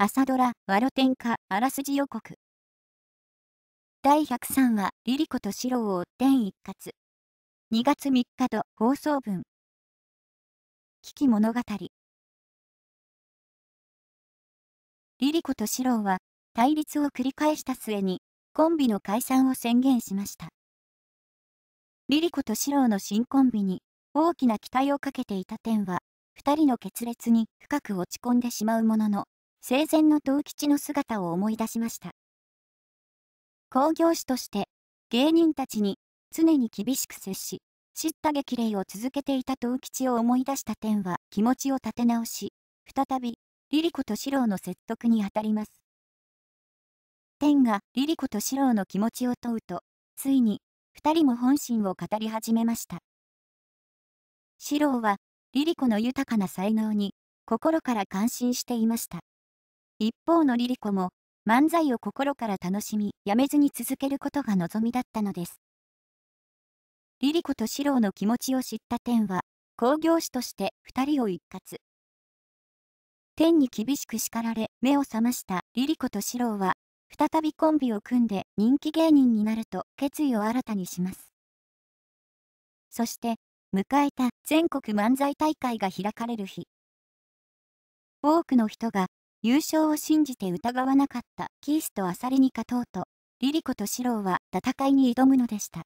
朝ドラ、ワロ天下、あらすじ予告。第103話、リリコとシロを追って一括。2月3日と放送分。危機物語。リリコとシロは、対立を繰り返した末に、コンビの解散を宣言しました。リリコとシロの新コンビに、大きな期待をかけていた点は、2人の決裂に深く落ち込んでしまうものの、生前の藤吉の姿を思い出しました。興行師として芸人たちに常に厳しく接し、叱咤激励を続けていた藤吉を思い出した点は気持ちを立て直し、再び、リリコと四郎の説得にあたります。天がリリコと四郎の気持ちを問うと、ついに、二人も本心を語り始めました。四郎は、リリコの豊かな才能に、心から感心していました。一方のリリコも、漫才を心から楽しみ、やめずに続けることが望みだったのです。リリコと四郎の気持ちを知った天は、興行師として2人を一括。天に厳しく叱られ、目を覚ましたリリコと四郎は、再びコンビを組んで人気芸人になると決意を新たにします。そして、迎えた全国漫才大会が開かれる日。多くの人が優勝を信じて疑わなかったキースとアサリに勝とうと、リリコとシロウは戦いに挑むのでした。